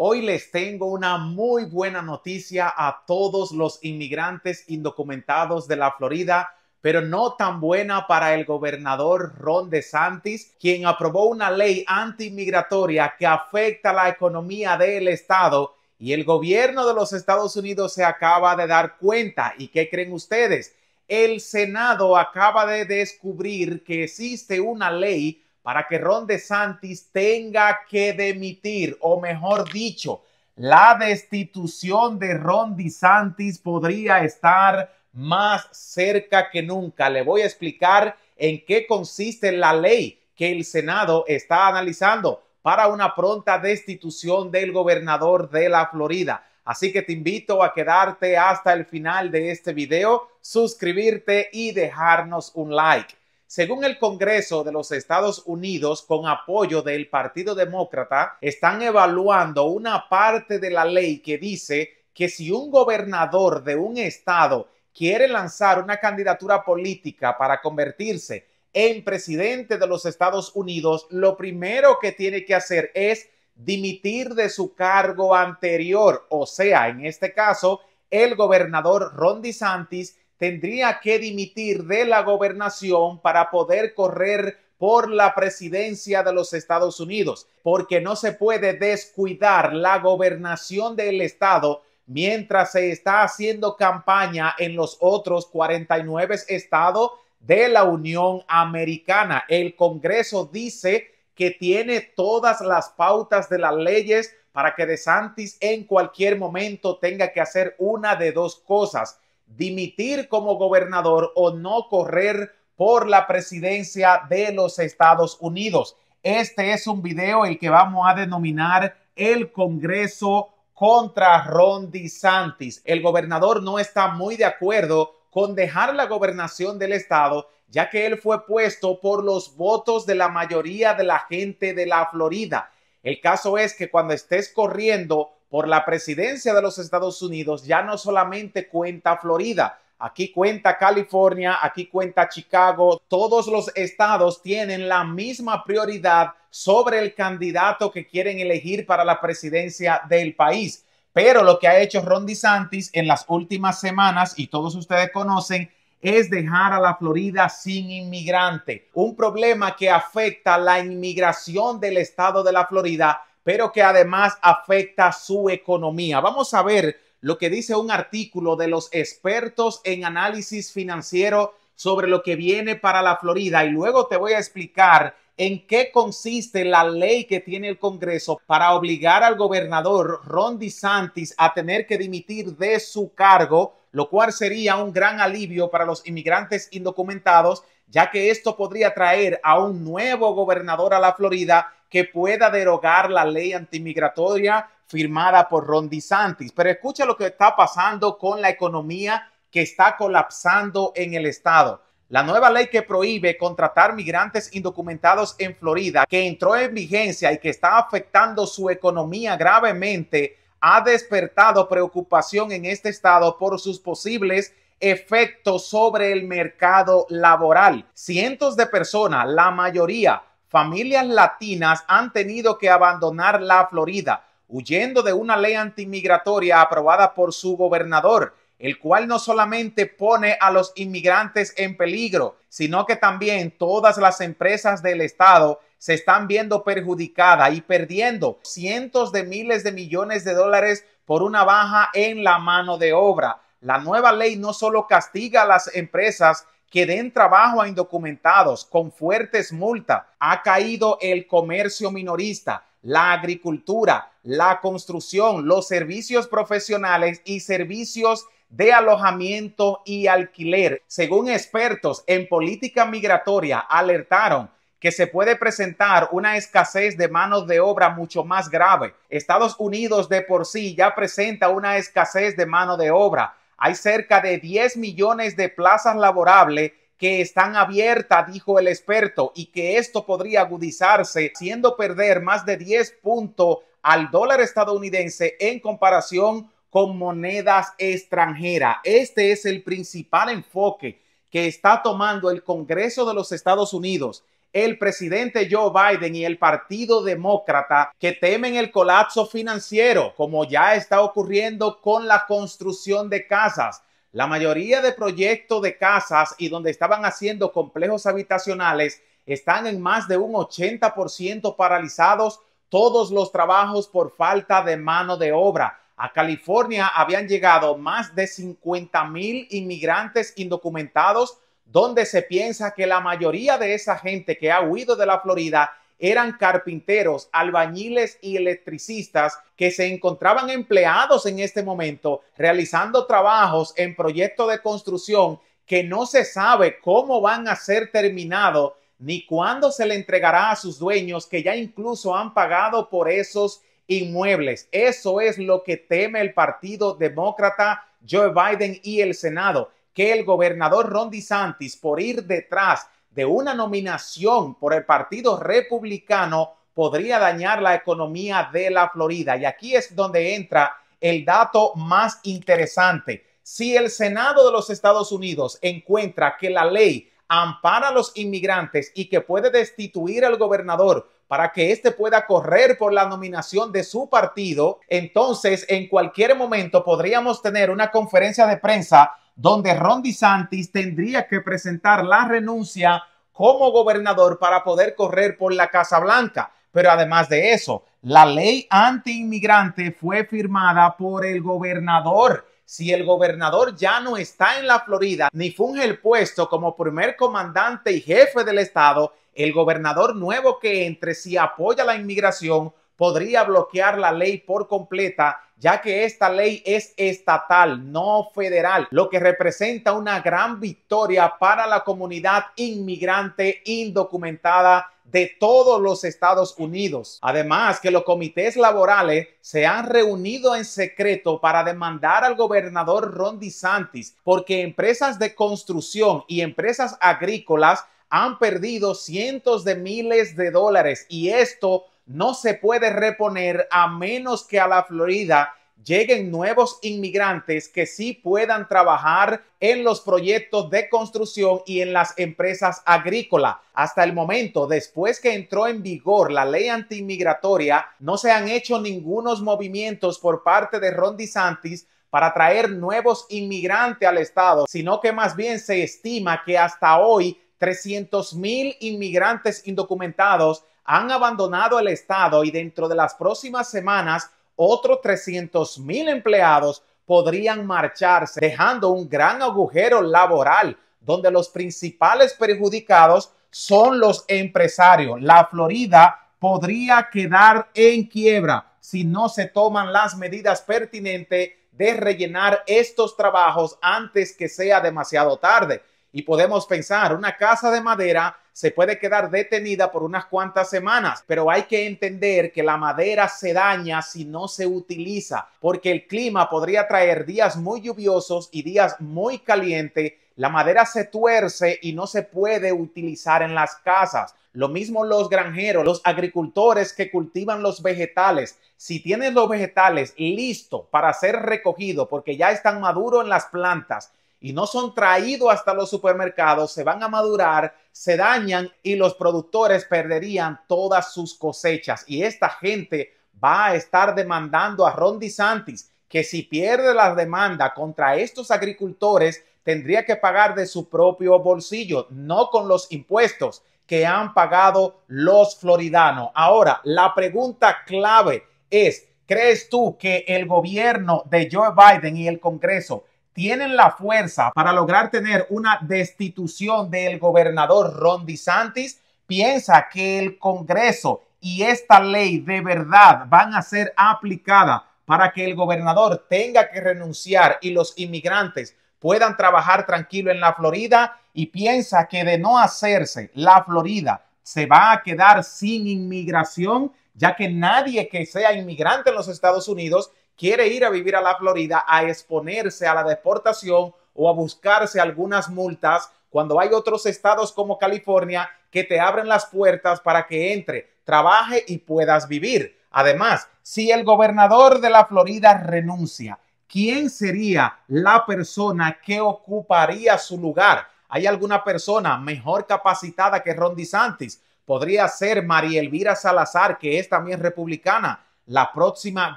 Hoy les tengo una muy buena noticia a todos los inmigrantes indocumentados de la Florida, pero no tan buena para el gobernador Ron DeSantis, quien aprobó una ley antimigratoria que afecta la economía del estado y el gobierno de los Estados Unidos se acaba de dar cuenta. ¿Y qué creen ustedes? El Senado acaba de descubrir que existe una ley para que Ron DeSantis tenga que demitir, o mejor dicho, la destitución de Ron DeSantis podría estar más cerca que nunca. Le voy a explicar en qué consiste la ley que el Senado está analizando para una pronta destitución del gobernador de la Florida. Así que te invito a quedarte hasta el final de este video, suscribirte y dejarnos un like. Según el Congreso de los Estados Unidos, con apoyo del Partido Demócrata, están evaluando una parte de la ley que dice que si un gobernador de un estado quiere lanzar una candidatura política para convertirse en presidente de los Estados Unidos, lo primero que tiene que hacer es dimitir de su cargo anterior, o sea, en este caso, el gobernador Ron DeSantis tendría que dimitir de la gobernación para poder correr por la presidencia de los Estados Unidos, porque no se puede descuidar la gobernación del estado mientras se está haciendo campaña en los otros 49 estados de la Unión Americana. El Congreso dice que tiene todas las pautas de las leyes para que DeSantis en cualquier momento tenga que hacer una de dos cosas dimitir como gobernador o no correr por la presidencia de los Estados Unidos. Este es un video el que vamos a denominar el Congreso contra Ron DeSantis. El gobernador no está muy de acuerdo con dejar la gobernación del estado, ya que él fue puesto por los votos de la mayoría de la gente de la Florida. El caso es que cuando estés corriendo por la presidencia de los Estados Unidos ya no solamente cuenta Florida, aquí cuenta California, aquí cuenta Chicago, todos los estados tienen la misma prioridad sobre el candidato que quieren elegir para la presidencia del país. Pero lo que ha hecho Ron DeSantis en las últimas semanas, y todos ustedes conocen, es dejar a la Florida sin inmigrante. Un problema que afecta la inmigración del estado de la Florida pero que además afecta su economía. Vamos a ver lo que dice un artículo de los expertos en análisis financiero sobre lo que viene para la Florida y luego te voy a explicar en qué consiste la ley que tiene el Congreso para obligar al gobernador Ron DeSantis a tener que dimitir de su cargo, lo cual sería un gran alivio para los inmigrantes indocumentados, ya que esto podría traer a un nuevo gobernador a la Florida que pueda derogar la ley antimigratoria firmada por Ron DeSantis. Pero escucha lo que está pasando con la economía que está colapsando en el estado. La nueva ley que prohíbe contratar migrantes indocumentados en Florida, que entró en vigencia y que está afectando su economía gravemente, ha despertado preocupación en este estado por sus posibles efectos sobre el mercado laboral. Cientos de personas, la mayoría familias latinas han tenido que abandonar la Florida, huyendo de una ley antimigratoria aprobada por su gobernador, el cual no solamente pone a los inmigrantes en peligro, sino que también todas las empresas del Estado se están viendo perjudicadas y perdiendo cientos de miles de millones de dólares por una baja en la mano de obra. La nueva ley no solo castiga a las empresas que den trabajo a indocumentados con fuertes multas. Ha caído el comercio minorista, la agricultura, la construcción, los servicios profesionales y servicios de alojamiento y alquiler. Según expertos en política migratoria, alertaron que se puede presentar una escasez de mano de obra mucho más grave. Estados Unidos de por sí ya presenta una escasez de mano de obra hay cerca de 10 millones de plazas laborables que están abiertas, dijo el experto, y que esto podría agudizarse, siendo perder más de 10 puntos al dólar estadounidense en comparación con monedas extranjeras. Este es el principal enfoque que está tomando el Congreso de los Estados Unidos el presidente Joe Biden y el Partido Demócrata que temen el colapso financiero, como ya está ocurriendo con la construcción de casas. La mayoría de proyectos de casas y donde estaban haciendo complejos habitacionales están en más de un 80% paralizados todos los trabajos por falta de mano de obra. A California habían llegado más de 50 mil inmigrantes indocumentados donde se piensa que la mayoría de esa gente que ha huido de la Florida eran carpinteros, albañiles y electricistas que se encontraban empleados en este momento realizando trabajos en proyectos de construcción que no se sabe cómo van a ser terminados ni cuándo se le entregará a sus dueños que ya incluso han pagado por esos inmuebles. Eso es lo que teme el Partido Demócrata, Joe Biden y el Senado que el gobernador Ron DeSantis, por ir detrás de una nominación por el Partido Republicano, podría dañar la economía de la Florida. Y aquí es donde entra el dato más interesante. Si el Senado de los Estados Unidos encuentra que la ley ampara a los inmigrantes y que puede destituir al gobernador para que éste pueda correr por la nominación de su partido, entonces en cualquier momento podríamos tener una conferencia de prensa donde Ron DeSantis tendría que presentar la renuncia como gobernador para poder correr por la Casa Blanca. Pero además de eso, la ley antiinmigrante fue firmada por el gobernador. Si el gobernador ya no está en la Florida ni funge el puesto como primer comandante y jefe del Estado, el gobernador nuevo que entre si apoya la inmigración podría bloquear la ley por completa ya que esta ley es estatal, no federal, lo que representa una gran victoria para la comunidad inmigrante indocumentada de todos los Estados Unidos. Además, que los comités laborales se han reunido en secreto para demandar al gobernador Ron DeSantis porque empresas de construcción y empresas agrícolas han perdido cientos de miles de dólares y esto no se puede reponer a menos que a la Florida lleguen nuevos inmigrantes que sí puedan trabajar en los proyectos de construcción y en las empresas agrícolas. Hasta el momento, después que entró en vigor la ley antiinmigratoria, no se han hecho ningunos movimientos por parte de Ron DeSantis para traer nuevos inmigrantes al estado, sino que más bien se estima que hasta hoy 300 mil inmigrantes indocumentados han abandonado el Estado y dentro de las próximas semanas otros 300 mil empleados podrían marcharse, dejando un gran agujero laboral donde los principales perjudicados son los empresarios. La Florida podría quedar en quiebra si no se toman las medidas pertinentes de rellenar estos trabajos antes que sea demasiado tarde. Y podemos pensar, una casa de madera se puede quedar detenida por unas cuantas semanas, pero hay que entender que la madera se daña si no se utiliza, porque el clima podría traer días muy lluviosos y días muy calientes. La madera se tuerce y no se puede utilizar en las casas. Lo mismo los granjeros, los agricultores que cultivan los vegetales. Si tienes los vegetales listos para ser recogidos porque ya están maduros en las plantas y no son traídos hasta los supermercados, se van a madurar, se dañan y los productores perderían todas sus cosechas. Y esta gente va a estar demandando a Ron DeSantis que si pierde la demanda contra estos agricultores, tendría que pagar de su propio bolsillo, no con los impuestos que han pagado los floridanos. Ahora, la pregunta clave es, ¿crees tú que el gobierno de Joe Biden y el Congreso tienen la fuerza para lograr tener una destitución del gobernador Ron DeSantis, piensa que el Congreso y esta ley de verdad van a ser aplicada para que el gobernador tenga que renunciar y los inmigrantes puedan trabajar tranquilo en la Florida y piensa que de no hacerse la Florida se va a quedar sin inmigración, ya que nadie que sea inmigrante en los Estados Unidos quiere ir a vivir a la Florida a exponerse a la deportación o a buscarse algunas multas cuando hay otros estados como California que te abren las puertas para que entre, trabaje y puedas vivir. Además, si el gobernador de la Florida renuncia, ¿quién sería la persona que ocuparía su lugar? ¿Hay alguna persona mejor capacitada que Ron DeSantis? Podría ser María Elvira Salazar, que es también republicana la próxima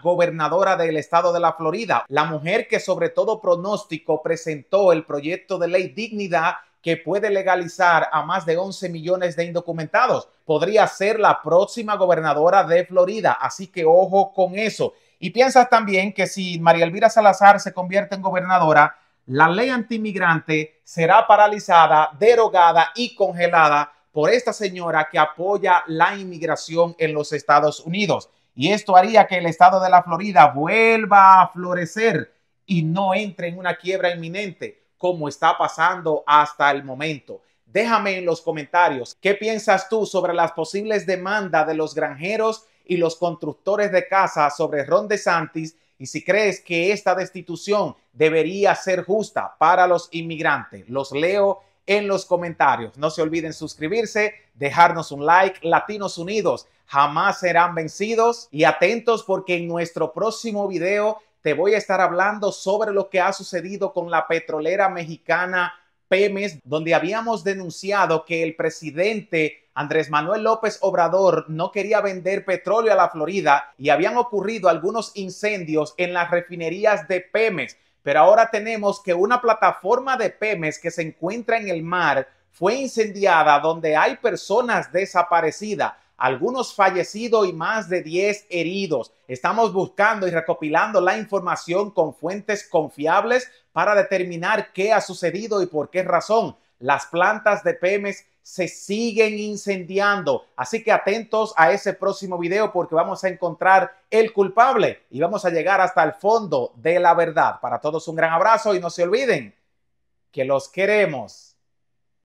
gobernadora del estado de la Florida, la mujer que sobre todo pronóstico presentó el proyecto de ley dignidad que puede legalizar a más de 11 millones de indocumentados. Podría ser la próxima gobernadora de Florida, así que ojo con eso. Y piensas también que si María Elvira Salazar se convierte en gobernadora, la ley antimigrante será paralizada, derogada y congelada por esta señora que apoya la inmigración en los Estados Unidos y esto haría que el estado de la Florida vuelva a florecer y no entre en una quiebra inminente como está pasando hasta el momento. Déjame en los comentarios qué piensas tú sobre las posibles demandas de los granjeros y los constructores de casas sobre Ron DeSantis y si crees que esta destitución debería ser justa para los inmigrantes. Los leo en los comentarios. No se olviden suscribirse, dejarnos un like. Latinos Unidos jamás serán vencidos y atentos porque en nuestro próximo video te voy a estar hablando sobre lo que ha sucedido con la petrolera mexicana Pemex donde habíamos denunciado que el presidente Andrés Manuel López Obrador no quería vender petróleo a la Florida y habían ocurrido algunos incendios en las refinerías de Pemex. Pero ahora tenemos que una plataforma de Pemes que se encuentra en el mar fue incendiada donde hay personas desaparecidas, algunos fallecidos y más de 10 heridos. Estamos buscando y recopilando la información con fuentes confiables para determinar qué ha sucedido y por qué razón las plantas de Pemes se siguen incendiando. Así que atentos a ese próximo video porque vamos a encontrar el culpable y vamos a llegar hasta el fondo de la verdad. Para todos un gran abrazo y no se olviden que los queremos.